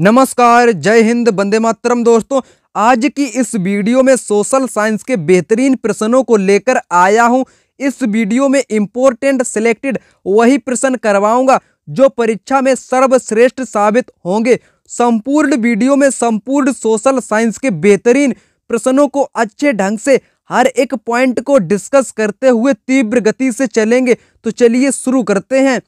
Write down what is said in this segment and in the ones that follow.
नमस्कार जय हिंद बंदे मातरम दोस्तों आज की इस वीडियो में सोशल साइंस के बेहतरीन प्रश्नों को लेकर आया हूं इस वीडियो में इम्पोर्टेंट सिलेक्टेड वही प्रश्न करवाऊंगा जो परीक्षा में सर्वश्रेष्ठ साबित होंगे संपूर्ण वीडियो में संपूर्ण सोशल साइंस के बेहतरीन प्रश्नों को अच्छे ढंग से हर एक पॉइंट को डिस्कस करते हुए तीव्र गति से चलेंगे तो चलिए शुरू करते हैं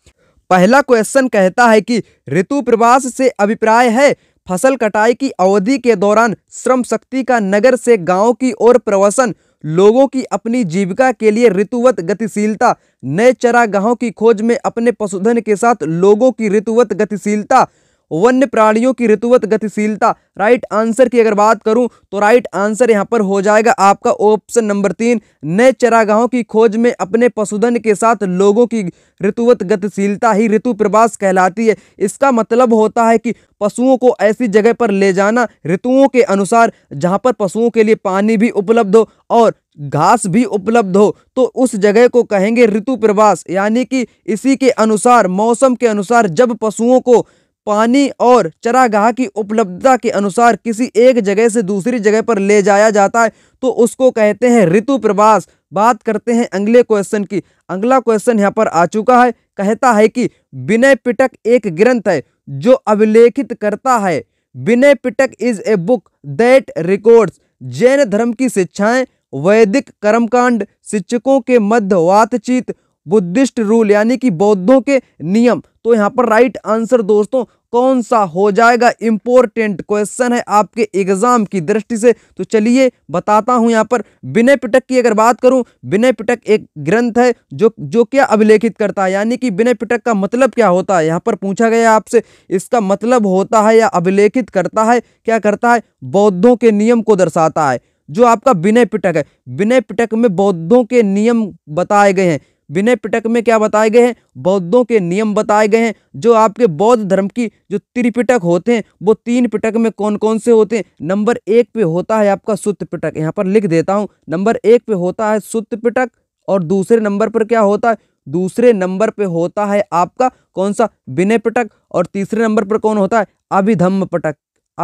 पहला क्वेश्चन कहता है कि ऋतु प्रवास से अभिप्राय है फसल कटाई की अवधि के दौरान श्रम शक्ति का नगर से गांव की ओर प्रवसन लोगों की अपनी जीविका के लिए ऋतुवत गतिशीलता नए चरागाहों की खोज में अपने पशुधन के साथ लोगों की ऋतुवत गतिशीलता वन्य प्राणियों की ऋतुवत गतिशीलता राइट आंसर की अगर बात करूं तो राइट आंसर यहां पर हो जाएगा आपका ऑप्शन नंबर तीन नए चरागाहों की खोज में अपने पशुधन के साथ लोगों की ऋतुवत गतिशीलता ही ऋतु प्रवास कहलाती है इसका मतलब होता है कि पशुओं को ऐसी जगह पर ले जाना ऋतुओं के अनुसार जहाँ पर पशुओं के लिए पानी भी उपलब्ध हो और घास भी उपलब्ध हो तो उस जगह को कहेंगे ऋतु प्रवास यानी कि इसी के अनुसार मौसम के अनुसार जब पशुओं को पानी और चरागाह की उपलब्धता के अनुसार किसी एक जगह से दूसरी जगह पर ले जाया जाता है तो उसको कहते हैं ऋतु प्रवास बात करते हैं अगले क्वेश्चन की अगला क्वेश्चन यहाँ पर आ चुका है कहता है कि विनय पिटक एक ग्रंथ है जो अभिलेखित करता है Vinaya Pitaka is a book that records Jain धर्म की शिक्षाएं वैदिक कर्मकांड शिक्षकों के मध्य बातचीत बुद्धिस्ट रूल यानी कि बौद्धों के नियम तो यहाँ पर राइट आंसर दोस्तों कौन सा हो जाएगा इम्पोर्टेंट क्वेश्चन है आपके एग्जाम की दृष्टि से तो चलिए बताता हूँ यहाँ पर विनय पिटक की अगर बात करूँ विनय पिटक एक ग्रंथ है जो जो क्या अभिलेखित करता है यानी कि विनय पिटक का मतलब क्या होता है यहाँ पर पूछा गया आपसे इसका मतलब होता है या अभिलेखित करता है क्या करता है बौद्धों के नियम को दर्शाता है जो आपका विनय पिटक है विनय पिटक में बौद्धों के नियम बताए गए हैं विनय पिटक में क्या बताए गए हैं बौद्धों के नियम बताए गए हैं जो आपके बौद्ध धर्म की जो त्रिपिटक होते हैं वो तीन पिटक में कौन कौन से होते हैं नंबर एक पे होता है आपका सुत्त पिटक यहाँ पर लिख देता हूँ नंबर एक पे होता है सुत्त पिटक और दूसरे नंबर पर क्या होता है दूसरे नंबर पे होता है आपका कौन सा विनय पटक और तीसरे नंबर पर कौन होता है अभिधम्म पटक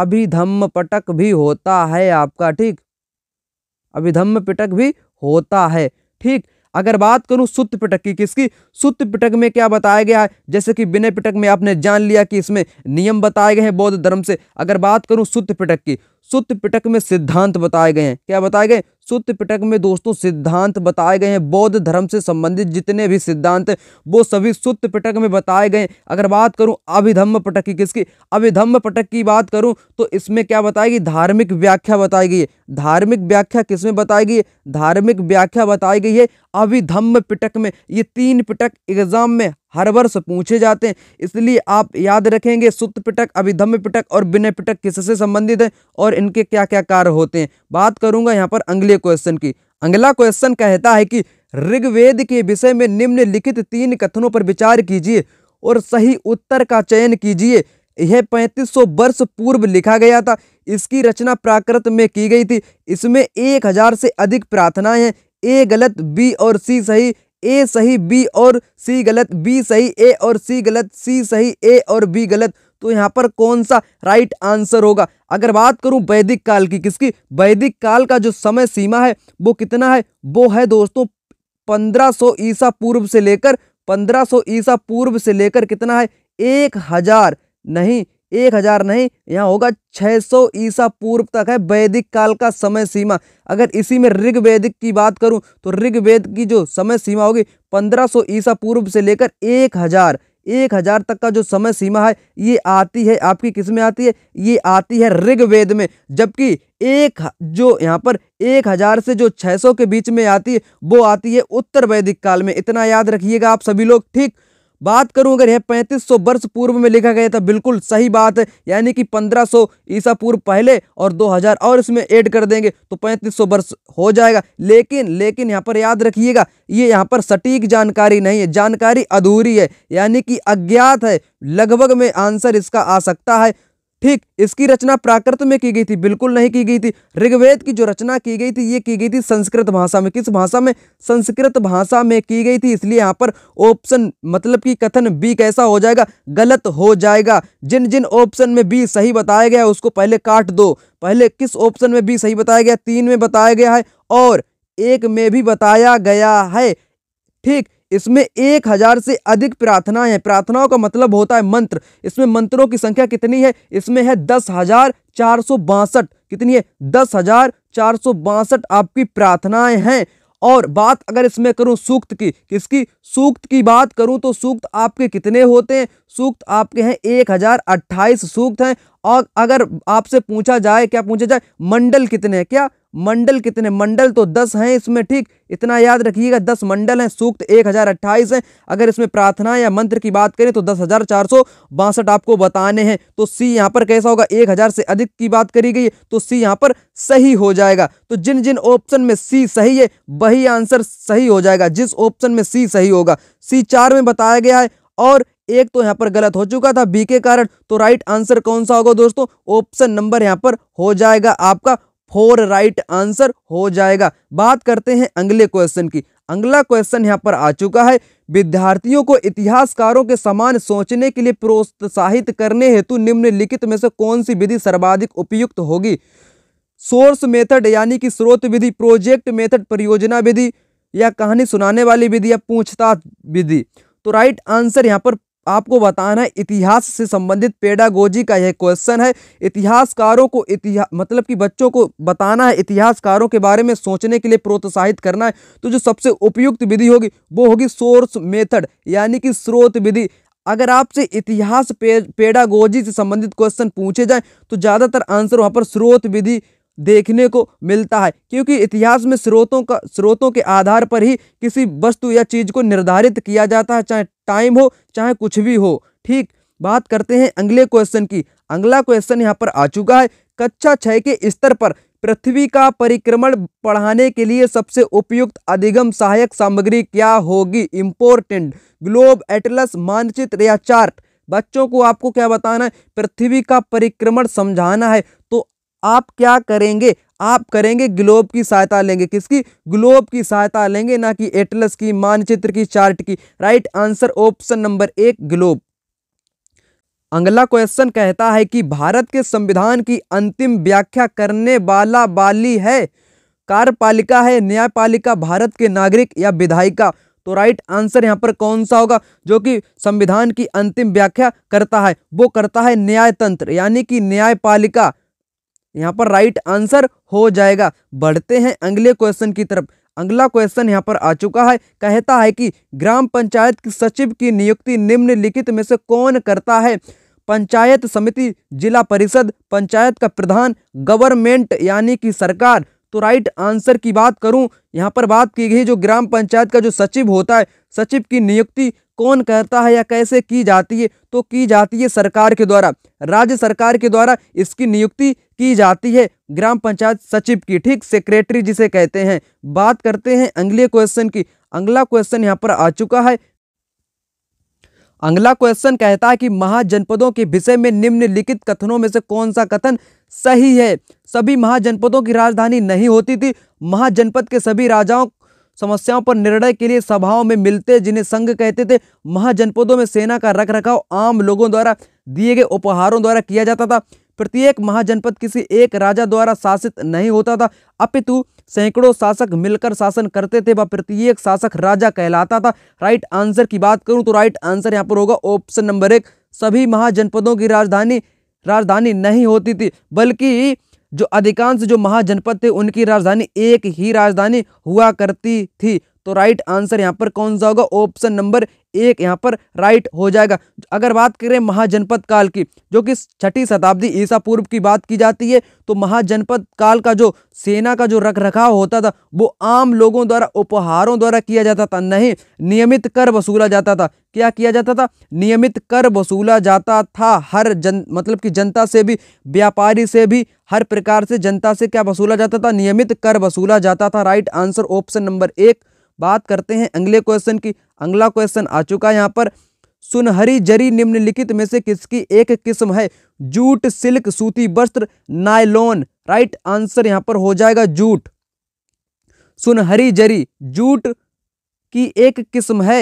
अभिधम्म पटक भी होता है आपका ठीक अभिधम्म पटक भी होता है ठीक अगर बात करूं सुत पिटक की किसकी सुत पिटक में क्या बताया गया है जैसे कि विनय पिटक में आपने जान लिया कि इसमें नियम बताए गए हैं बौद्ध धर्म से अगर बात करूं सुत पिटक की सुत पिटक में सिद्धांत बताए गए हैं क्या बताए गए सुत पिटक में दोस्तों सिद्धांत बताए गए हैं बौद्ध धर्म से संबंधित जितने भी सिद्धांत वो सभी सुत पिटक में बताए गए अगर बात करूं अभिधम्म पटक की किसकी अभिधम्म पटक की बात करूं तो इसमें क्या बताएगी धार्मिक व्याख्या बताई गई है धार्मिक व्याख्या किसमें बताई गई है धार्मिक व्याख्या बताई गई है अभिधम्म पिटक में ये तीन पिटक एग्जाम में हर वर्ष पूछे जाते हैं इसलिए आप याद रखेंगे सुत पिटक अभिधम्म पिटक और विनय पिटक किससे संबंधित है और इनके क्या क्या कार्य होते हैं बात करूंगा यहाँ पर अगले क्वेश्चन की अगला क्वेश्चन कहता है कि ऋग्वेद के विषय में निम्नलिखित तीन कथनों पर विचार कीजिए और सही उत्तर का चयन कीजिए यह 3500 वर्ष पूर्व लिखा गया था इसकी रचना प्राकृत में की गई थी इसमें 1000 से अधिक प्रार्थनाएं हैं ए गलत बी और सी सही ए सही बी और सी गलत बी सही ए और सी गलत सी सही ए और बी गलत तो यहाँ पर कौन सा राइट आंसर होगा अगर बात करूं वैदिक काल की किसकी वैदिक काल का जो समय सीमा है वो कितना है वो है दोस्तों 1500 ईसा पूर्व से लेकर 1500 ईसा पूर्व से लेकर कितना है एक हजार नहीं एक हजार नहीं यहाँ होगा 600 ईसा पूर्व तक है वैदिक काल का समय सीमा अगर इसी में ऋग वैदिक की बात करूं तो ऋग वेद की जो समय सीमा होगी 1500 ईसा पूर्व से लेकर 1000 हज़ार तक का जो समय सीमा है ये आती है आपकी किस में आती है ये आती है ऋग वेद में जबकि एक जो यहाँ पर एक हजार से जो सौ के बीच में आती है वो आती है उत्तर वैदिक काल में इतना याद रखिएगा आप सभी लोग ठीक बात करूं अगर यह 3500 वर्ष पूर्व में लिखा गया था बिल्कुल सही बात है यानी कि 1500 ईसा पूर्व पहले और 2000 और इसमें ऐड कर देंगे तो 3500 वर्ष हो जाएगा लेकिन लेकिन यहाँ पर याद रखिएगा ये यहाँ पर सटीक जानकारी नहीं है जानकारी अधूरी है यानी कि अज्ञात है लगभग में आंसर इसका आ सकता है ठीक इसकी रचना प्राकृत में की गई थी बिल्कुल नहीं की गई थी ऋग्वेद की जो रचना की गई थी ये की गई थी संस्कृत भाषा में किस भाषा में संस्कृत भाषा में की गई थी इसलिए यहाँ पर ऑप्शन मतलब कि कथन बी कैसा हो जाएगा गलत हो जाएगा जिन जिन ऑप्शन में बी सही बताया गया है उसको पहले काट दो पहले किस ऑप्शन में बी सही बताया गया तीन में बताया गया है और एक में भी बताया गया है ठीक इसमें एक हजार से अधिक प्रार्थनाएं हैं प्रार्थनाओं का मतलब होता है मंत्र इसमें मंत्रों की संख्या कितनी है इसमें है दस हजार चार सौ बासठ कितनी है दस हजार चार सौ बासठ आपकी प्रार्थनाएं हैं और बात अगर इसमें करूं सूक्त की किसकी सूक्त की बात करूं तो सूक्त आपके कितने होते हैं सूक्त आपके हैं एक हजार अट्ठाईस सूक्त हैं और अगर आपसे पूछा जाए क्या पूछा जाए मंडल कितने हैं क्या मंडल कितने मंडल तो दस हैं इसमें ठीक इतना याद रखिएगा दस मंडल हैं सूक्त एक हज़ार अट्ठाईस हैं अगर इसमें प्रार्थना या मंत्र की बात करें तो दस हज़ार चार सौ बासठ आपको बताने हैं तो सी यहाँ पर कैसा होगा एक हज़ार से अधिक की बात करी गई तो सी यहाँ पर सही हो जाएगा तो जिन जिन ऑप्शन में सी सही है वही आंसर सही हो जाएगा जिस ऑप्शन में सी सही होगा सी चार में बताया गया है और एक तो यहाँ पर गलत हो चुका था बी के कारण तो राइट आंसर कौन सा होगा दोस्तों ऑप्शन नंबर यहाँ पर हो जाएगा आपका फोर राइट आंसर हो जाएगा बात करते हैं अगले क्वेश्चन की अगला क्वेश्चन यहाँ पर आ चुका है विद्यार्थियों को इतिहासकारों के समान सोचने के लिए प्रोत्साहित करने हेतु निम्नलिखित में से कौन सी विधि सर्वाधिक उपयुक्त होगी सोर्स मेथड यानी कि स्रोत विधि प्रोजेक्ट मेथड परियोजना विधि या कहानी सुनाने वाली विधि या पूछताछ विधि तो राइट आंसर यहाँ पर आपको बताना है इतिहास से संबंधित पेडागोजी का यह क्वेश्चन है इतिहासकारों को इतिहास मतलब कि बच्चों को बताना है इतिहासकारों के बारे में सोचने के लिए प्रोत्साहित करना है तो जो सबसे उपयुक्त विधि होगी वो होगी सोर्स मेथड यानी कि स्रोत विधि अगर आपसे इतिहास पे पेडागोजी से संबंधित क्वेश्चन पूछे जाए तो ज़्यादातर आंसर वहाँ पर स्रोत विधि देखने को मिलता है क्योंकि इतिहास में स्रोतों का स्रोतों के आधार पर ही किसी वस्तु या चीज़ को निर्धारित किया जाता है चाहे टाइम हो चाहे कुछ भी हो ठीक बात करते हैं अगले क्वेश्चन की अगला क्वेश्चन यहाँ पर आ चुका है कक्षा छः के स्तर पर पृथ्वी का परिक्रमण पढ़ाने के लिए सबसे उपयुक्त अधिगम सहायक सामग्री क्या होगी इम्पोर्टेंट ग्लोब एटलस मानचित्र या चार्ट बच्चों को आपको क्या बताना है पृथ्वी का परिक्रमण समझाना है आप क्या करेंगे आप करेंगे ग्लोब की सहायता लेंगे किसकी ग्लोब की सहायता लेंगे ना कि एटलस की मानचित्र की चार्ट की राइट आंसर ऑप्शन नंबर एक ग्लोब अगला क्वेश्चन कहता है कि भारत के संविधान की अंतिम व्याख्या करने वाला बाली है कार्यपालिका है न्यायपालिका भारत के नागरिक या विधायिका तो राइट आंसर यहाँ पर कौन सा होगा जो कि संविधान की अंतिम व्याख्या करता है वो करता है न्यायतंत्र यानी कि न्यायपालिका यहाँ पर राइट आंसर हो जाएगा बढ़ते हैं अगले क्वेश्चन की तरफ अगला क्वेश्चन यहाँ पर आ चुका है कहता है कि ग्राम पंचायत की सचिव की नियुक्ति निम्नलिखित में से कौन करता है पंचायत समिति जिला परिषद पंचायत का प्रधान गवर्नमेंट यानी कि सरकार तो राइट आंसर की बात करूं यहाँ पर बात की गई जो ग्राम पंचायत का जो सचिव होता है सचिव की नियुक्ति कौन कहता है या कैसे की जाती है तो की जाती है सरकार के द्वारा राज्य सरकार के द्वारा इसकी नियुक्ति की जाती है ग्राम पंचायत सचिव की ठीक सेक्रेटरी जिसे कहते हैं बात करते हैं अगले क्वेश्चन की अगला क्वेश्चन यहाँ पर आ चुका है अगला क्वेश्चन कहता है कि महाजनपदों के विषय में निम्नलिखित कथनों में से कौन सा कथन सही है सभी महाजनपदों की राजधानी नहीं होती थी महाजनपद के सभी राजाओं समस्याओं पर निर्णय के लिए सभाओं में मिलते जिन्हें संघ कहते थे महाजनपदों में सेना का रख रखाव आम लोगों द्वारा दिए गए उपहारों द्वारा किया जाता था प्रत्येक महाजनपद किसी एक राजा द्वारा शासित नहीं होता था अपितु सैकड़ों शासक मिलकर शासन करते थे व प्रत्येक शासक राजा कहलाता था राइट आंसर की बात करूं तो राइट आंसर यहां पर होगा ऑप्शन नंबर एक सभी महाजनपदों की राजधानी राजधानी नहीं होती थी बल्कि जो अधिकांश जो महाजनपद थे उनकी राजधानी एक ही राजधानी हुआ करती थी तो राइट आंसर यहाँ पर कौन सा होगा ऑप्शन नंबर एक यहाँ पर राइट हो जाएगा अगर बात करें महाजनपद काल की जो कि छठी शताब्दी ईसा पूर्व की बात की जाती है तो महाजनपद काल का जो सेना का जो रख रखाव होता था वो आम लोगों द्वारा उपहारों द्वारा किया जाता था नहीं नियमित कर वसूला जाता था क्या किया जाता था नियमित कर वसूला जाता था हर जन मतलब कि जनता से भी व्यापारी से भी हर प्रकार से जनता से क्या वसूला जाता था नियमित कर वसूला जाता था राइट आंसर ऑप्शन नंबर एक बात करते हैं अगले क्वेश्चन की अगला क्वेश्चन आ चुका है यहाँ पर सुनहरी जरी निम्नलिखित में से किसकी एक किस्म है जूट सिल्क सूती वस्त्र नायलोन राइट आंसर यहाँ पर हो जाएगा जूट सुनहरी जरी जूट की एक किस्म है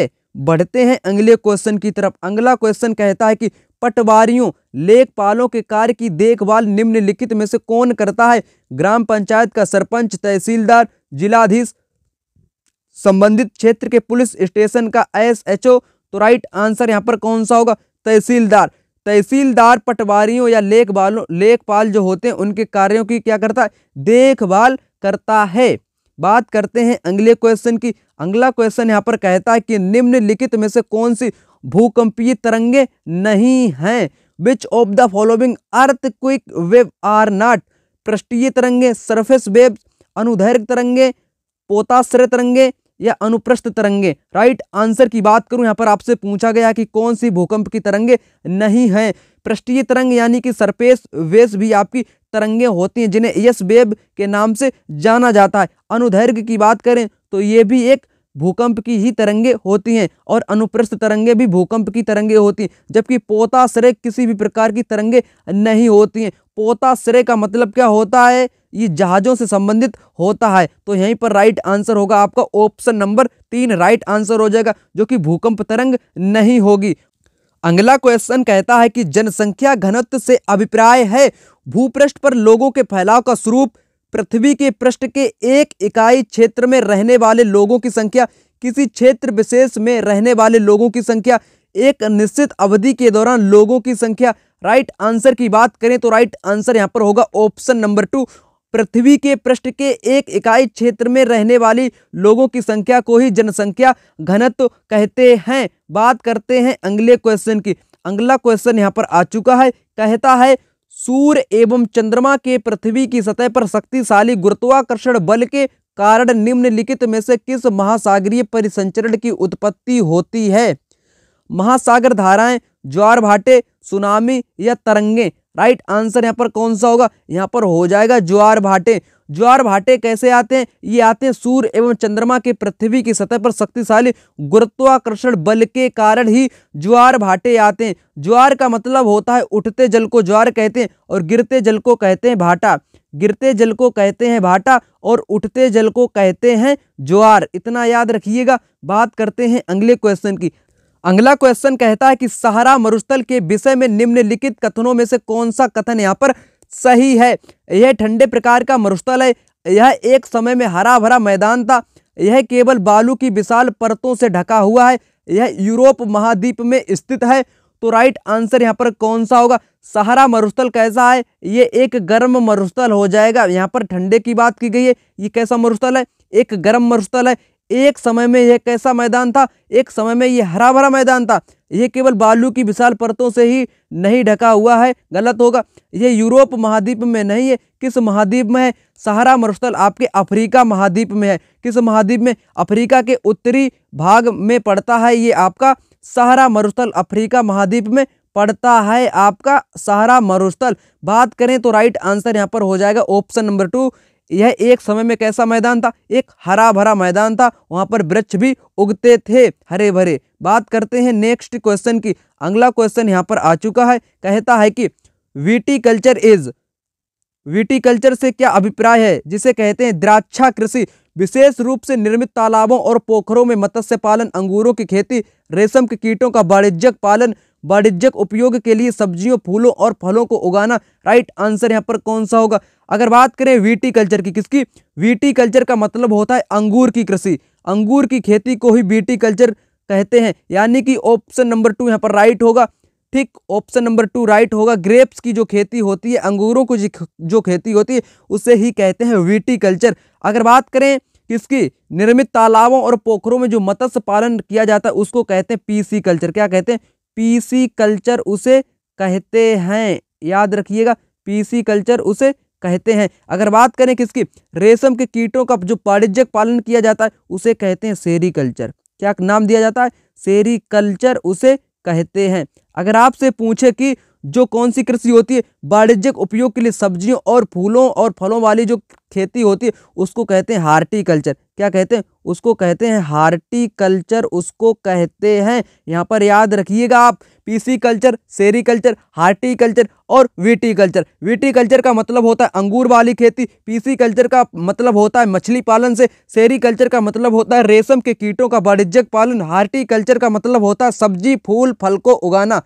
बढ़ते हैं अगले क्वेश्चन की तरफ अगला क्वेश्चन कहता है कि पटवारियों लेखपालों के कार्य की देखभाल निम्नलिखित में से कौन करता है ग्राम पंचायत का सरपंच तहसीलदार जिलाधीश संबंधित क्षेत्र के पुलिस स्टेशन का एस एच ओ तो राइट आंसर यहाँ पर कौन सा होगा तहसीलदार तहसीलदार पटवारियों या लेखपालों लेखपाल जो होते हैं उनके कार्यों की क्या करता है देखभाल करता है बात करते हैं अगले क्वेश्चन की अगला क्वेश्चन यहाँ पर कहता है कि निम्नलिखित में से कौन सी भूकंपीय तरंगे नहीं हैं which of the following earthquake waves are not पृष्ठीय तरंगे सरफेस वेब अनुदैर्घ तरंगे पोताश्रय तरंगे या अनुप्रस्थ तरंगे राइट आंसर की बात करूं यहाँ पर आपसे पूछा गया कि कौन सी भूकंप की तरंगे नहीं हैं पृष्ठीय तरंग यानी कि सरफेस वेस भी आपकी तरंगे होती हैं जिन्हें यस वेब के नाम से जाना जाता है अनुदैर्घ की बात करें तो ये भी एक भूकंप की ही तरंगे होती हैं और अनुप्रस्थ तरंगे भी भूकंप की तरंगे होती हैं जबकि पोताश्रय किसी भी प्रकार की तरंगे नहीं होती हैं पोताश्रय का मतलब क्या होता है ये जहाज़ों से संबंधित होता है तो यहीं पर राइट आंसर होगा आपका ऑप्शन नंबर तीन राइट आंसर हो जाएगा जो कि भूकंप तरंग नहीं होगी अगला क्वेश्चन कहता है कि जनसंख्या घनत्व से अभिप्राय है भूपृष्ठ पर लोगों के फैलाव का स्वरूप पृथ्वी के पृष्ठ के एक इकाई क्षेत्र में रहने वाले लोगों की संख्या किसी क्षेत्र विशेष में रहने वाले लोगों की संख्या एक निश्चित अवधि के दौरान लोगों की संख्या राइट आंसर की बात करें तो राइट आंसर यहां पर होगा ऑप्शन नंबर टू पृथ्वी के पृष्ठ के एक इकाई क्षेत्र में रहने वाली लोगों की संख्या को ही जनसंख्या घनत्व तो कहते हैं बात करते हैं अगले क्वेश्चन की अगला क्वेश्चन यहाँ पर आ चुका है कहता है सूर्य एवं चंद्रमा के पृथ्वी की सतह पर शक्तिशाली गुरुत्वाकर्षण बल के कारण निम्नलिखित में से किस महासागरीय परिसंचरण की उत्पत्ति होती है महासागर धाराएं ज्वार भाटे सुनामी या तरंगे राइट आंसर यहाँ पर कौन सा होगा यहाँ पर हो जाएगा ज्वार भाटे ज्वार भाटे कैसे आते हैं ये आते हैं सूर्य एवं चंद्रमा के पृथ्वी की सतह पर शक्तिशाली गुरुत्वाकर्षण बल के कारण ही ज्वार भाटे आते हैं ज्वार का मतलब होता है उठते जल को ज्वार कहते हैं और गिरते जल को कहते हैं भाटा गिरते जल को कहते हैं भाटा और उठते जल को कहते हैं ज्वार इतना याद रखिएगा बात करते हैं अगले क्वेश्चन की अगला क्वेश्चन कहता है कि सहारा मरुस्थल के विषय में निम्नलिखित कथनों में से कौन सा कथन यहाँ पर सही है यह ठंडे प्रकार का मरुस्थल है यह एक समय में हरा भरा मैदान था यह केवल बालू की विशाल परतों से ढका हुआ है यह यूरोप महाद्वीप में स्थित है तो राइट आंसर यहाँ पर कौन सा होगा सहारा मरुस्थल कैसा है ये एक गर्म मरुस्थल हो जाएगा यहाँ पर ठंडे की बात की गई है ये कैसा मरुस्थल है एक गर्म मरुस्थल है एक समय में यह कैसा मैदान था एक समय में यह हरा भरा मैदान था यह केवल बालू की विशाल परतों से ही नहीं ढका हुआ है गलत होगा यह यूरोप महाद्वीप में नहीं है किस महाद्वीप में है सहारा मरुस्थल आपके अफ्रीका महाद्वीप में है किस महाद्वीप में अफ्रीका के उत्तरी भाग में पड़ता है ये आपका सहारा मरुस्थल अफ्रीका महाद्वीप में पड़ता है आपका सहारा मरुस्थल बात करें तो राइट आंसर यहाँ पर हो जाएगा ऑप्शन नंबर टू यह एक समय में कैसा मैदान था एक हरा भरा मैदान था वहाँ पर वृक्ष भी उगते थे हरे भरे बात करते हैं नेक्स्ट क्वेश्चन की अगला क्वेश्चन यहाँ पर आ चुका है कहता है कि विटीकल्चर इज विटीकल्चर से क्या अभिप्राय है जिसे कहते हैं द्राक्षा कृषि विशेष रूप से निर्मित तालाबों और पोखरों में मत्स्य पालन अंगूरों की खेती रेशम के कीटों का वाणिज्यक पालन वाणिज्यक उपयोग के लिए सब्जियों फूलों और फलों को उगाना राइट आंसर यहाँ पर कौन सा होगा अगर बात करें वीटी कल्चर की किसकी वीटी कल्चर का मतलब होता है अंगूर की कृषि अंगूर की खेती को ही वीटी कल्चर कहते हैं यानी कि ऑप्शन नंबर टू यहाँ पर राइट होगा ठीक ऑप्शन नंबर टू राइट होगा ग्रेप्स की जो खेती होती है अंगूरों की जो खेती होती है उसे ही कहते हैं वीटी कल्चर अगर बात करें किसकी निर्मित तालाबों और पोखरों में जो मत्स्य पालन किया जाता है उसको कहते हैं पीसी कल्चर क्या कहते हैं पीसी कल्चर उसे कहते हैं याद रखिएगा पीसी कल्चर उसे कहते हैं अगर बात करें किसकी रेशम के कीटों का जो वाणिज्यक पालन किया जाता है उसे कहते हैं सेरीकल्चर क्या नाम दिया जाता है सेरीकल्चर उसे कहते हैं अगर आपसे पूछे कि जो कौन सी कृषि होती है वाणिज्यिक उपयोग के लिए सब्जियों और फूलों और फलों वाली जो खेती होती है उसको कहते हैं हार्टिकल्चर क्या कहते हैं उसको कहते हैं हार्टिकल्चर उसको कहते हैं यहाँ पर याद रखिएगा आप कल्चर सेरीकल्चर हार्टिकल्चर और वीटीकल्चर विटीकल्चर का मतलब होता है अंगूर वाली खेती कल्चर का मतलब होता है मछली पालन से सेरीकल्चर का मतलब होता है रेशम के कीटों का वाणिज्यक पालन हार्टिकल्चर का मतलब होता है सब्जी फूल फल को उगाना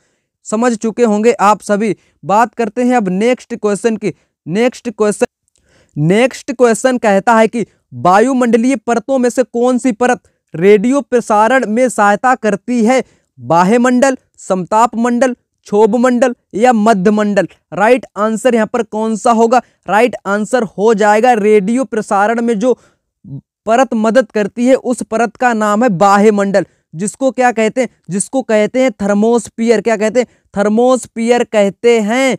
समझ चुके होंगे आप सभी बात करते हैं अब नेक्स्ट क्वेश्चन की नेक्स्ट क्वेश्चन नेक्स्ट क्वेश्चन कहता है कि वायुमंडलीय परतों में से कौन सी परत रेडियो प्रसारण में सहायता करती है बाह्यमंडल समताप मंडल क्षोभ मंडल या मध्य मंडल राइट आंसर यहाँ पर कौन सा होगा राइट आंसर हो जाएगा रेडियो प्रसारण में जो परत मदद करती है उस परत का नाम है बाह्य मंडल जिसको क्या कहते हैं जिसको कहते हैं थर्मोस्पियर क्या कहते हैं थर्मोस्पियर कहते हैं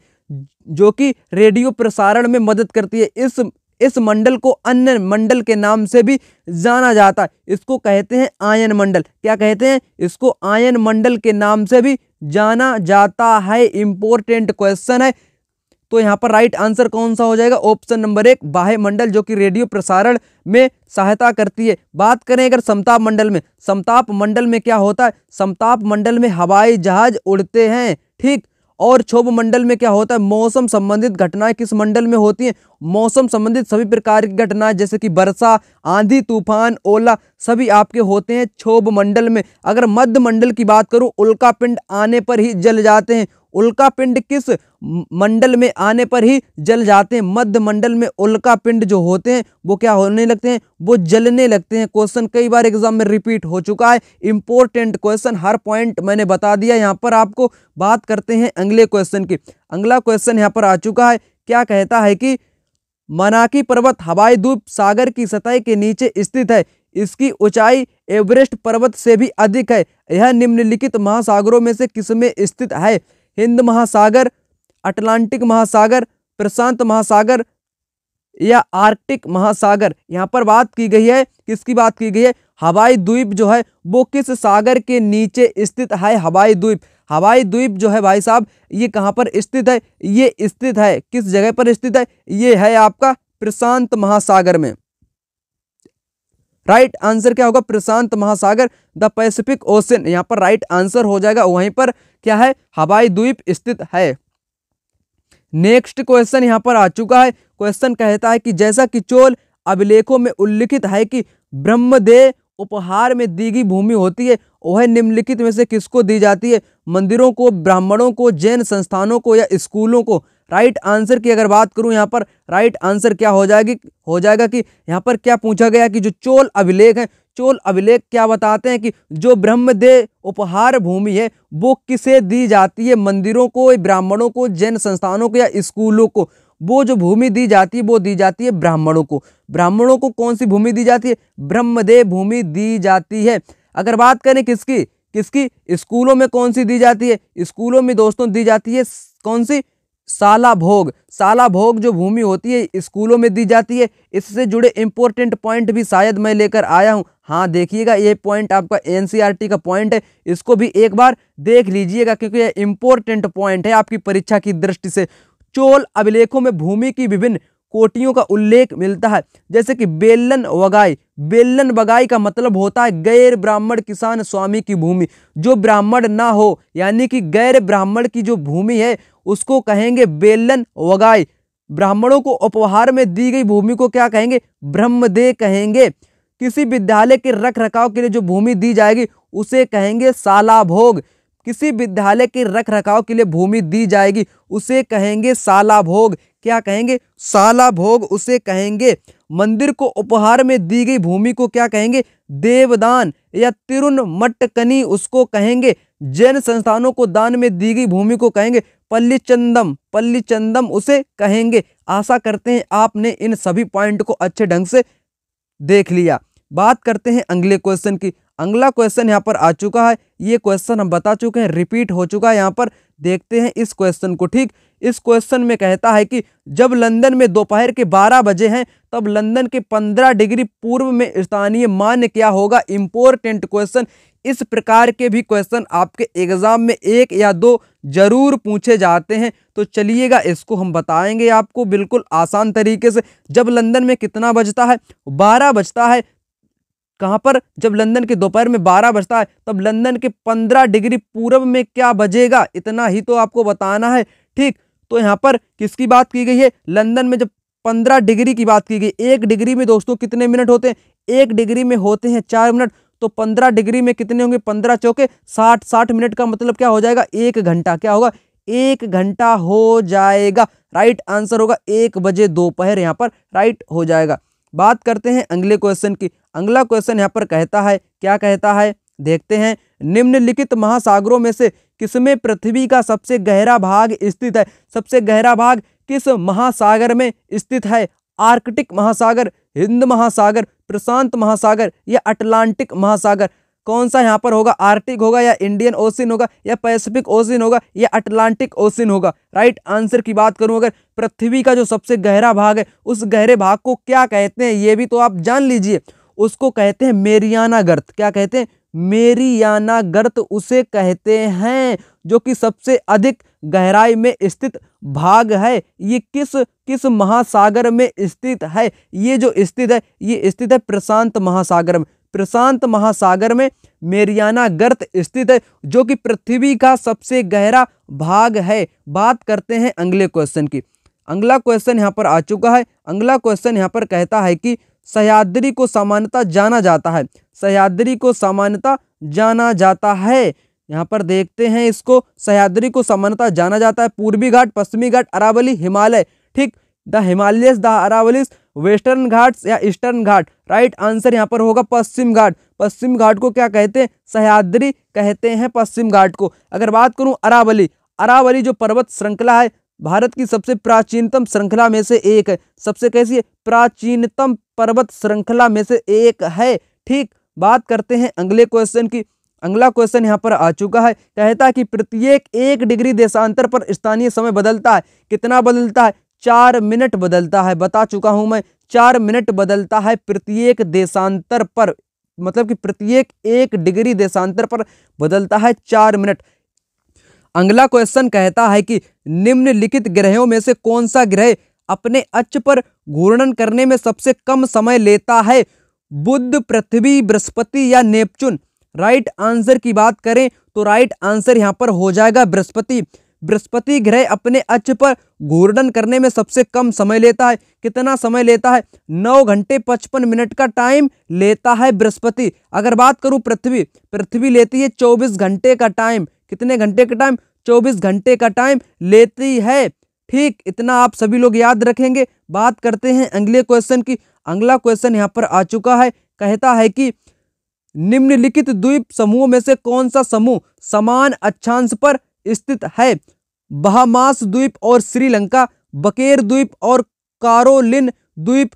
जो कि रेडियो प्रसारण में मदद करती है इस इस मंडल को अन्य मंडल के नाम से भी जाना जाता है इसको कहते हैं आयन मंडल क्या कहते हैं इसको आयन मंडल के नाम से भी जाना जाता है इंपॉर्टेंट क्वेश्चन है तो यहाँ पर राइट आंसर कौन सा हो जाएगा ऑप्शन नंबर एक बाह्य मंडल जो कि रेडियो प्रसारण में सहायता करती है बात करें अगर समताप मंडल में समताप मंडल में क्या होता है समताप मंडल में हवाई जहाज उड़ते हैं ठीक और क्षोभ मंडल में क्या होता है मौसम संबंधित घटनाएं किस मंडल में होती हैं मौसम संबंधित सभी प्रकार की घटनाएं जैसे कि वर्षा आंधी तूफान ओला सभी आपके होते हैं क्षोभ मंडल में अगर मध्य मंडल की बात करूं उल्का पिंड आने पर ही जल जाते हैं उल्का पिंड किस मंडल में आने पर ही जल जाते हैं मध्य मंडल में उल्का पिंड जो होते हैं वो क्या होने लगते हैं वो जलने लगते हैं क्वेश्चन कई बार एग्जाम में रिपीट हो चुका है इंपॉर्टेंट क्वेश्चन हर पॉइंट मैंने बता दिया यहाँ पर आपको बात करते हैं अगले क्वेश्चन की अगला क्वेश्चन यहाँ पर आ चुका है क्या कहता है कि मनाकी पर्वत हवाई द्वीप सागर की सतह के नीचे स्थित है इसकी ऊंचाई एवरेस्ट पर्वत से भी अधिक है यह निम्नलिखित महासागरों में से किसमें स्थित है हिंद महासागर अटलांटिक महासागर प्रशांत महासागर या आर्कटिक महासागर यहाँ पर बात की गई है किसकी बात की गई है हवाई द्वीप जो है वो किस सागर के नीचे स्थित है हवाई द्वीप हवाई द्वीप जो है भाई साहब ये कहाँ पर स्थित है ये स्थित है किस जगह पर स्थित है ये है आपका प्रशांत महासागर में राइट आंसर क्या होगा प्रशांत महासागर द पैसिफिक ओशन यहाँ पर राइट आंसर हो जाएगा वहीं पर क्या है हवाई द्वीप स्थित है नेक्स्ट क्वेश्चन यहाँ पर आ चुका है क्वेश्चन कहता है कि जैसा कि चोल अभिलेखों में उल्लिखित है कि ब्रह्मदेह उपहार में दी गई भूमि होती है वह निम्नलिखित में से किसको दी जाती है मंदिरों को ब्राह्मणों को जैन संस्थानों को या स्कूलों को राइट आंसर की अगर बात करूं यहाँ पर राइट आंसर क्या हो जाएगी हो जाएगा कि यहाँ पर क्या पूछा गया कि जो चोल अभिलेख हैं चोल अभिलेख क्या बताते हैं कि जो ब्रह्मदेह उपहार भूमि है वो किसे दी जाती है मंदिरों को ब्राह्मणों को जैन संस्थानों को या स्कूलों को वो जो भूमि दी जाती है वो दी जाती है ब्राह्मणों को ब्राह्मणों को कौन सी भूमि दी जाती है ब्रह्मदेह भूमि दी जाती है अगर बात करें किसकी किसकी स्कूलों में कौन सी दी जाती है स्कूलों में दोस्तों दी जाती है कौन सी साला भोग साला भोग जो भूमि होती है स्कूलों में दी जाती है इससे जुड़े इम्पोर्टेंट पॉइंट भी शायद मैं लेकर आया हूँ हाँ देखिएगा ये पॉइंट आपका एनसीईआरटी e का पॉइंट है इसको भी एक बार देख लीजिएगा क्योंकि यह इम्पोर्टेंट पॉइंट है आपकी परीक्षा की दृष्टि से चोल अभिलेखों में भूमि की विभिन्न कोटियों का उल्लेख मिलता है जैसे कि बेलन वगाई बेलन बगाई का मतलब होता है गैर ब्राह्मण किसान स्वामी की भूमि जो ब्राह्मण ना हो यानी कि गैर ब्राह्मण की जो भूमि है उसको कहेंगे बेलन वगाई ब्राह्मणों को उपहार में दी गई भूमि को क्या कहेंगे दे कहेंगे किसी विद्यालय के रख रखाव के लिए जो भूमि दी जाएगी उसे कहेंगे सालाभोग किसी विद्यालय के रख रखाव के लिए भूमि दी जाएगी उसे कहेंगे सालाभोग क्या कहेंगे सालाभोग उसे कहेंगे मंदिर को उपहार में दी गई भूमि को क्या कहेंगे देवदान या तिरुन मट्टकनी उसको कहेंगे जैन संस्थानों को दान में दी गई भूमि को कहेंगे पल्ली चंदम पल्ली चंदम उसे कहेंगे आशा करते हैं आपने इन सभी पॉइंट को अच्छे ढंग से देख लिया बात करते हैं अगले क्वेश्चन की अगला क्वेश्चन यहाँ पर आ चुका है ये क्वेश्चन हम बता चुके हैं रिपीट हो चुका है यहाँ पर देखते हैं इस क्वेश्चन को ठीक इस क्वेश्चन में कहता है कि जब लंदन में दोपहर के 12 बजे हैं तब लंदन के 15 डिग्री पूर्व में स्थानीय मान्य क्या होगा इम्पोर्टेंट क्वेश्चन इस प्रकार के भी क्वेश्चन आपके एग्जाम में एक या दो जरूर पूछे जाते हैं तो चलिएगा इसको हम बताएंगे आपको बिल्कुल आसान तरीके से जब लंदन में कितना बजता है बारह बजता है कहाँ पर जब लंदन के दोपहर में बारह बजता है तब लंदन के पंद्रह डिग्री पूर्व में क्या बजेगा इतना ही तो आपको बताना है ठीक तो यहाँ पर किसकी बात की गई है लंदन में जब पंद्रह डिग्री की बात की गई एक डिग्री में दोस्तों कितने मिनट होते हैं एक डिग्री में होते हैं चार मिनट तो पंद्रह डिग्री में कितने होंगे पंद्रह चौके साठ साठ मिनट का मतलब क्या हो जाएगा एक घंटा क्या होगा एक घंटा हो जाएगा राइट आंसर होगा एक बजे दोपहर यहाँ पर राइट हो जाएगा बात करते हैं अगले क्वेश्चन की अगला क्वेश्चन यहाँ पर कहता है क्या कहता है देखते हैं निम्नलिखित महासागरों में से किसमें पृथ्वी का सबसे गहरा भाग स्थित है सबसे गहरा भाग किस महासागर में स्थित है आर्कटिक महासागर हिंद महासागर प्रशांत महासागर या अटलांटिक महासागर कौन सा यहाँ पर होगा आर्टिक होगा या इंडियन ओशन होगा या पैसिफिक ओशन होगा या अटलांटिक ओशन होगा राइट आंसर की बात करूँ अगर पृथ्वी का जो सबसे गहरा भाग है उस गहरे भाग को क्या कहते हैं ये भी तो आप जान लीजिए उसको कहते हैं मेरियाना गर्त क्या कहते हैं मेरियाना गर्त उसे कहते हैं जो कि सबसे अधिक गहराई में स्थित भाग है ये किस किस महासागर में स्थित है ये जो स्थित है ये स्थित है प्रशांत महासागर में प्रशांत महासागर में मेरियाना गर्त स्थित है जो कि पृथ्वी का सबसे गहरा भाग है बात करते हैं अगले क्वेश्चन की अगला क्वेश्चन यहाँ पर आ चुका है अगला क्वेश्चन यहाँ पर कहता है कि सह्याद्री को सामान्यता जाना जाता है सह्याद्री को सामान्यता जाना जाता है यहाँ पर देखते हैं इसको सह्याद्री को सामान्यता जाना जाता है पूर्वी घाट पश्चिमी घाट अरावली हिमालय ठीक the Himalayas the Aravallis western Ghat या ईस्टर्न घाट राइट आंसर यहाँ पर होगा पश्चिम घाट पश्चिम घाट को क्या कहते हैं सह्याद्री कहते हैं पश्चिम घाट को अगर बात करूँ अरावली अरावली जो पर्वत श्रृंखला है भारत की सबसे प्राचीनतम श्रृंखला में से एक है सबसे कैसी प्राचीनतम पर्वत श्रृंखला में से एक है ठीक बात करते हैं अगले क्वेश्चन की अगला क्वेश्चन यहाँ पर आ चुका है कहता है कि प्रत्येक एक डिग्री देशांतर पर स्थानीय समय बदलता है कितना बदलता है चार मिनट बदलता है बता चुका हूँ मैं चार मिनट बदलता है प्रत्येक देशांतर पर मतलब कि प्रत्येक एक डिग्री देशांतर पर बदलता है चार मिनट अगला क्वेश्चन कहता है कि निम्नलिखित ग्रहों में से कौन सा ग्रह अपने अच्छ पर घूर्णन करने में सबसे कम समय लेता है बुद्ध पृथ्वी बृहस्पति या नेपचुन राइट आंसर की बात करें तो राइट आंसर यहाँ पर हो जाएगा बृहस्पति बृहस्पति ग्रह अपने अच्छ पर घूर्णन करने में सबसे कम समय लेता है कितना समय लेता है नौ घंटे पचपन मिनट का टाइम लेता है बृहस्पति अगर बात करूं पृथ्वी पृथ्वी लेती है चौबीस घंटे का टाइम कितने घंटे का टाइम चौबीस घंटे का टाइम लेती है ठीक इतना आप सभी लोग याद रखेंगे बात करते हैं अगले क्वेश्चन की अगला क्वेश्चन यहाँ पर आ चुका है कहता है कि निम्नलिखित द्वीप समूह में से कौन सा समूह समान अक्षांश पर स्थित है बहामास द्वीप और श्रीलंका बकेर द्वीप और कारोलिन द्वीप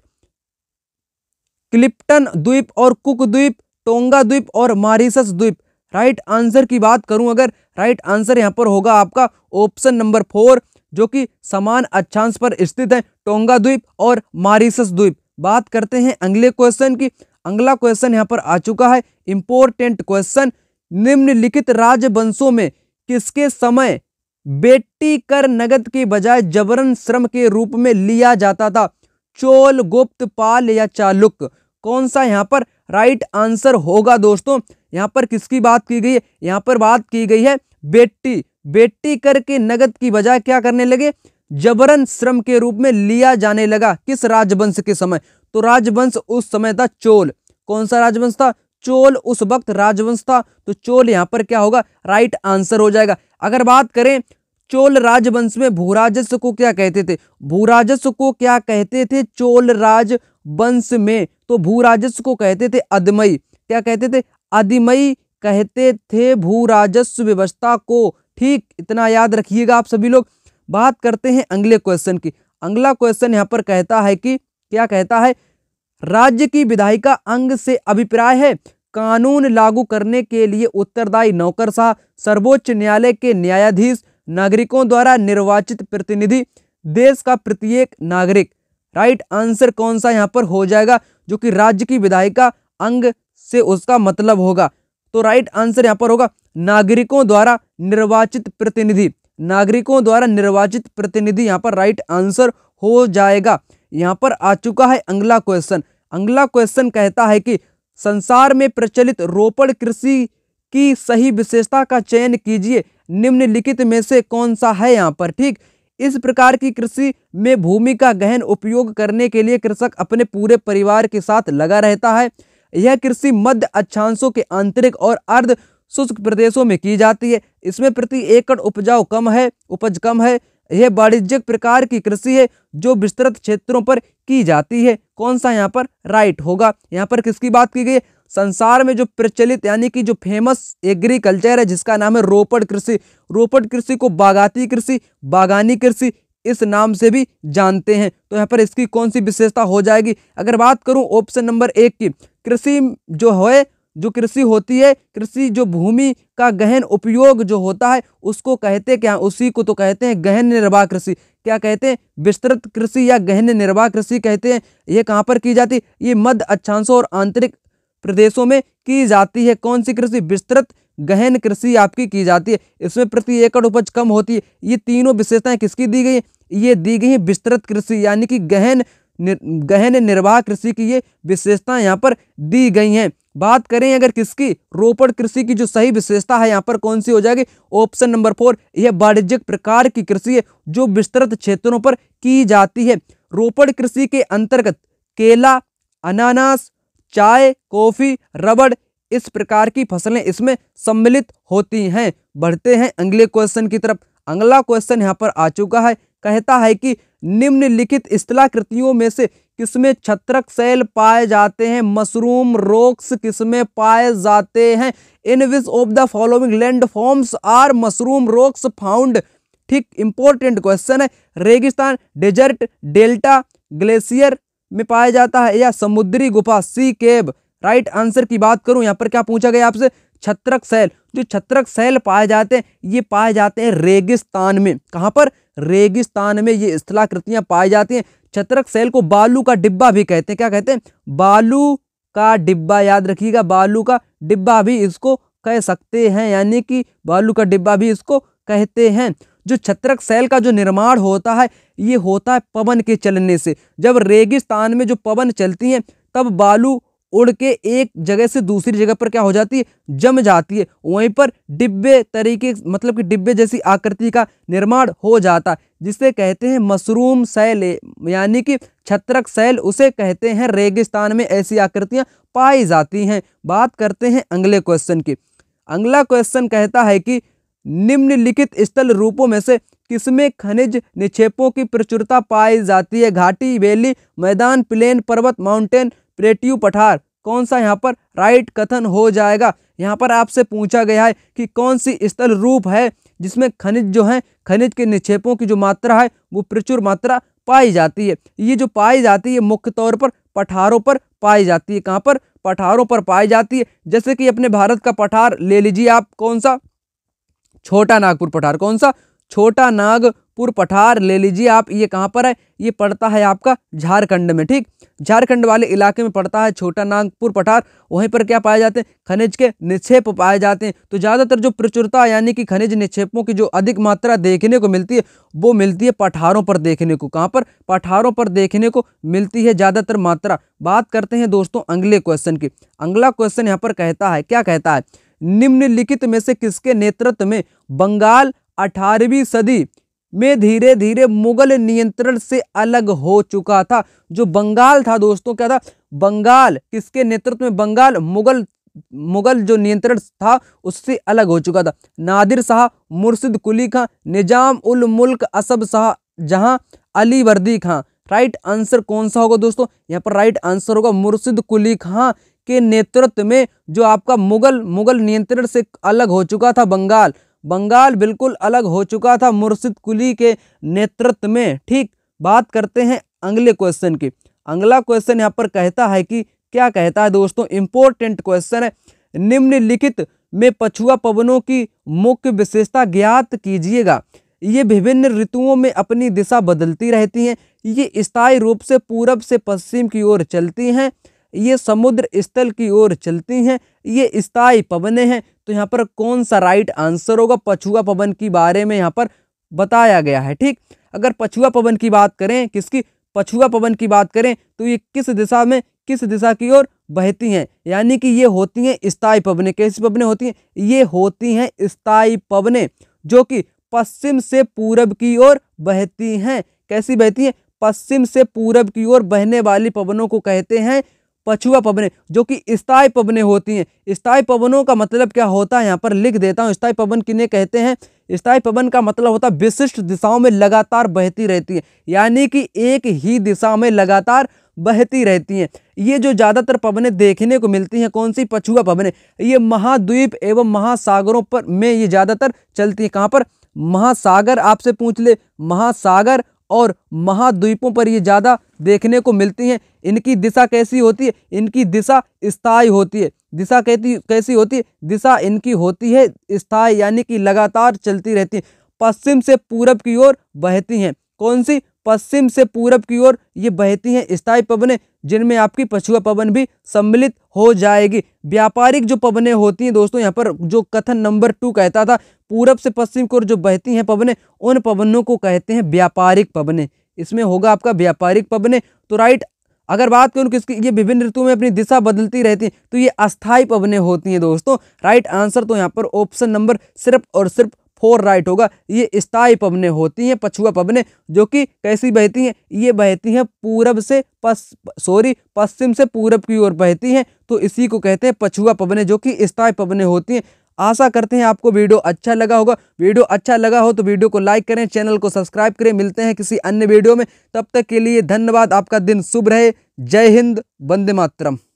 क्लिप्टन द्वीप और कुक द्वीप टोंगा द्वीप और मारिसस द्वीप राइट आंसर की बात करूं अगर राइट आंसर यहाँ पर होगा आपका ऑप्शन नंबर फोर जो कि समान अच्छांश पर स्थित है टोंगा द्वीप और मारिसस द्वीप बात करते हैं अगले क्वेश्चन की अगला क्वेश्चन यहाँ पर आ चुका है इंपॉर्टेंट क्वेश्चन निम्नलिखित राजवंशों में किसके समय बेटी कर नगद के बजाय जबरन श्रम के रूप में लिया जाता था चोल गुप्त पाल या चालुक कौन सा यहाँ पर राइट आंसर होगा दोस्तों यहाँ पर किसकी बात की गई है यहाँ पर बात की गई है बेटी बेटी करके नगद की बजाय क्या करने लगे जबरन श्रम के रूप में लिया जाने लगा किस राजवंश के समय तो राजवंश उस समय था चोल कौन सा राजवंश था चोल उस वक्त राजवंश था तो चोल यहाँ पर क्या होगा राइट आंसर हो जाएगा अगर बात करें चोल राजवंश में भूराजस्व को क्या कहते थे भूराजस्व को क्या कहते थे चोल राजवंश में तो भूराजस्व को कहते थे अदमई क्या कहते थे आदिमय कहते थे भू राजस्व व्यवस्था को ठीक इतना याद रखिएगा आप सभी लोग बात करते हैं अगले क्वेश्चन की अगला क्वेश्चन यहाँ पर कहता है कि क्या कहता है राज्य की विधायिका अंग से अभिप्राय है कानून लागू करने के लिए उत्तरदायी नौकरशाह सर्वोच्च न्यायालय के न्यायाधीश नागरिकों द्वारा निर्वाचित प्रतिनिधि देश का प्रत्येक नागरिक राइट आंसर कौन सा यहाँ पर हो जाएगा जो कि राज्य की विधायिका अंग से उसका मतलब होगा तो राइट आंसर यहाँ पर होगा नागरिकों द्वारा निर्वाचित प्रतिनिधि नागरिकों द्वारा निर्वाचित प्रतिनिधि यहाँ पर राइट आंसर हो जाएगा यहाँ पर आ चुका है अगला क्वेश्चन अगला क्वेश्चन कहता है कि संसार में प्रचलित रोपण कृषि की सही विशेषता का चयन कीजिए निम्नलिखित में से कौन सा है यहाँ पर ठीक इस प्रकार की कृषि में भूमि का गहन उपयोग करने के लिए कृषक अपने पूरे परिवार के साथ लगा रहता है यह कृषि मध्य अक्षांशों के आंतरिक और अर्ध शुष्क प्रदेशों में की जाती है इसमें प्रति एकड़ उपजाऊ कम है उपज कम है यह वाणिज्यिक प्रकार की कृषि है जो विस्तृत क्षेत्रों पर की जाती है कौन सा यहाँ पर राइट होगा यहाँ पर किसकी बात की गई संसार में जो प्रचलित यानी कि जो फेमस एग्रीकल्चर है जिसका नाम है रोपड़ कृषि रोपड़ कृषि को बागाती कृषि बागानी कृषि इस नाम से भी जानते हैं तो यहाँ पर इसकी कौन सी विशेषता हो जाएगी अगर बात करूँ ऑप्शन नंबर एक की कृषि जो है जो कृषि होती है कृषि जो भूमि का गहन उपयोग जो होता है उसको कहते क्या उसी को तो कहते हैं गहन निर्वाह कृषि क्या कहते हैं विस्तृत कृषि या गहन निर्वाह कृषि कहते हैं ये कहाँ पर की जाती ये मध्य अक्षांशों और आंतरिक प्रदेशों में की जाती है कौन सी कृषि विस्तृत गहन कृषि आपकी की जाती है इसमें प्रति एकड़ उपज कम होती है ये तीनों विशेषताएं किसकी दी गई है ये दी गई विस्तृत कृषि यानी कि गहन निर, गहन निर्वाह कृषि की ये विशेषता यहाँ पर दी गई हैं बात करें अगर किसकी रोपण कृषि की जो सही विशेषता है यहाँ पर कौन सी हो जाएगी ऑप्शन नंबर फोर यह वाणिज्यिक प्रकार की कृषि है जो विस्तृत क्षेत्रों पर की जाती है रोपण कृषि के अंतर्गत केला अनानास चाय कॉफी रबड़ इस प्रकार की फसलें इसमें सम्मिलित होती हैं बढ़ते हैं अगले क्वेश्चन की तरफ अगला क्वेश्चन यहाँ पर आ चुका है कहता है कि निम्नलिखित स्थला कृतियों में से किसमें छत्रक सेल पाए जाते हैं मशरूम रोक्स किसमें पाए जाते हैं in which of the following land forms are mushroom rocks found ठीक इंपॉर्टेंट क्वेश्चन है रेगिस्तान डेजर्ट डेल्टा ग्लेशियर में पाया जाता है या समुद्री गुफा सी केब राइट आंसर की बात करूं यहां पर क्या पूछा गया आपसे छत्रक सैल जो छत्रक सैल पाए जाते हैं ये पाए जाते हैं रेगिस्तान में कहाँ पर रेगिस्तान में ये स्थलाकृतियाँ पाई जाती हैं छत्रक सैल को बालू का डिब्बा भी कहते हैं क्या कहते हैं बालू का डिब्बा याद रखिएगा बालू का डिब्बा भी इसको कह सकते हैं यानी कि बालू का डिब्बा भी इसको कहते हैं जो छत्रक सैल का जो निर्माण होता है ये होता है पवन के चलने से जब रेगिस्तान में जो पवन चलती हैं तब बालू उड़ के एक जगह से दूसरी जगह पर क्या हो जाती है जम जाती है वहीं पर डिब्बे तरीके मतलब कि डिब्बे जैसी आकृति का निर्माण हो जाता है जिसे कहते हैं मशरूम सैल यानी कि छत्रक सैल उसे कहते हैं रेगिस्तान में ऐसी आकृतियाँ पाई जाती हैं बात करते हैं अगले क्वेश्चन की अगला क्वेश्चन कहता है कि निम्नलिखित स्थल रूपों में से किसमें खनिज निक्षेपों की प्रचुरता पाई जाती है घाटी वैली मैदान प्लेन पर्वत माउंटेन प्रेटियु पठार कौन सा यहाँ पर राइट कथन हो जाएगा यहाँ पर आपसे पूछा गया है कि कौन सी स्थल रूप है जिसमें खनिज जो है खनिज के निक्षेपों की जो मात्रा है वो प्रचुर मात्रा पाई जाती है ये जो पाई जाती है मुख्य तौर पर पठारों पर पाई जाती है कहाँ पर पठारों पर पाई जाती है जैसे कि अपने भारत का पठार ले लीजिए आप कौन सा छोटा नागपुर पठार कौन सा छोटा नागपुर पठार ले लीजिए आप ये कहाँ पर है ये पड़ता है आपका झारखंड में ठीक झारखंड वाले इलाके में पड़ता है छोटा नागपुर पठार वहीं पर क्या पाए जाते हैं खनिज के निक्षेप पाए जाते हैं तो ज़्यादातर जो प्रचुरता यानी कि खनिज निक्षेपों की जो अधिक मात्रा देखने को मिलती है वो मिलती है पठारों पर देखने को कहाँ पर पठारों पर देखने को मिलती है ज़्यादातर मात्रा बात करते हैं दोस्तों अगले क्वेश्चन की अगला क्वेश्चन यहाँ पर कहता है क्या कहता है निम्नलिखित में से किसके नेतृत्व में बंगाल अठारहवीं सदी में धीरे धीरे मुगल नियंत्रण से अलग हो चुका था जो बंगाल था दोस्तों क्या था बंगाल किसके नेतृत्व में बंगाल मुगल मुगल जो नियंत्रण था उससे अलग हो चुका था नादिर शाह मुर्शिद कुली खां निजाम उल मुल्क असब शाह जहां अली वर्दी खां राइट आंसर कौन सा होगा दोस्तों यहाँ पर राइट आंसर होगा मुर्शिद कुली खां के नेतृत्व में जो आपका मुगल मुगल नियंत्रण से अलग हो चुका था बंगाल बंगाल बिल्कुल अलग हो चुका था मुर्शिद कुली के नेतृत्व में ठीक बात करते हैं अगले क्वेश्चन की अगला क्वेश्चन यहाँ पर कहता है कि क्या कहता है दोस्तों इंपॉर्टेंट क्वेश्चन है निम्नलिखित में पछुआ पवनों की मुख्य विशेषता ज्ञात कीजिएगा ये विभिन्न ऋतुओं में अपनी दिशा बदलती रहती हैं ये स्थायी रूप से पूरब से पश्चिम की ओर चलती हैं ये समुद्र स्थल की ओर चलती हैं ये स्थायी पवने हैं तो यहाँ पर कौन सा राइट आंसर होगा पछुआ पवन के बारे में यहाँ पर बताया गया है ठीक अगर पछुआ पवन की बात करें किसकी पछुआ पवन की बात करें तो ये किस दिशा में किस दिशा की ओर बहती हैं यानी कि ये होती हैं स्थायी पवने कैसी पवने होती हैं ये होती हैं स्थायी पवने जो कि पश्चिम से पूरब की ओर बहती हैं कैसी बहती हैं पश्चिम से पूरब की ओर बहने वाली पवनों को कहते हैं पछुआ पवने जो कि स्थायी पवने होती हैं स्थायी पवनों का मतलब क्या होता है यहाँ पर लिख देता हूँ स्थायी पवन किन्हें कहते हैं स्थायी पवन का मतलब होता है विशिष्ट दिशाओं में लगातार बहती रहती है यानी कि एक ही दिशा में लगातार बहती रहती हैं ये जो ज़्यादातर पवनें देखने को मिलती हैं कौन सी पछुआ पवनें ये महाद्वीप एवं महासागरों पर में ये ज़्यादातर चलती हैं कहाँ पर महासागर आपसे पूछ ले महासागर और महाद्वीपों पर ये ज़्यादा देखने को मिलती हैं इनकी दिशा कैसी होती है इनकी दिशा स्थायी होती है दिशा कहती कैसी होती है दिशा इनकी होती है स्थायी यानी कि लगातार चलती रहती है पश्चिम से पूरब की ओर बहती हैं कौन सी पश्चिम से पूरब की ओर ये बहती हैं स्थायी पवनें जिनमें आपकी पछुआ पवन भी सम्मिलित हो जाएगी व्यापारिक जो पवनें होती हैं दोस्तों यहाँ पर जो कथन नंबर टू कहता था पूरब से पश्चिम की ओर जो बहती हैं पवनें उन पवनों को कहते हैं व्यापारिक पवनें इसमें होगा आपका व्यापारिक पवनें तो राइट अगर बात करूँ किसकी ये विभिन्न ऋतु में अपनी दिशा बदलती रहती है तो ये अस्थायी पवनें होती हैं दोस्तों राइट आंसर तो यहाँ पर ऑप्शन नंबर सिर्फ और सिर्फ फोर राइट होगा ये स्थाई पवने होती हैं पछुआ पवने जो कि कैसी बहती हैं ये बहती हैं पूरब से पस सॉरी पश्चिम से पूरब की ओर बहती हैं तो इसी को कहते हैं पछुआ पवने जो कि स्थाई पवने होती हैं आशा करते हैं आपको वीडियो अच्छा लगा होगा वीडियो अच्छा लगा हो तो वीडियो को लाइक करें चैनल को सब्सक्राइब करें मिलते हैं किसी अन्य वीडियो में तब तक के लिए धन्यवाद आपका दिन शुभ रहे जय हिंद वंदे मातरम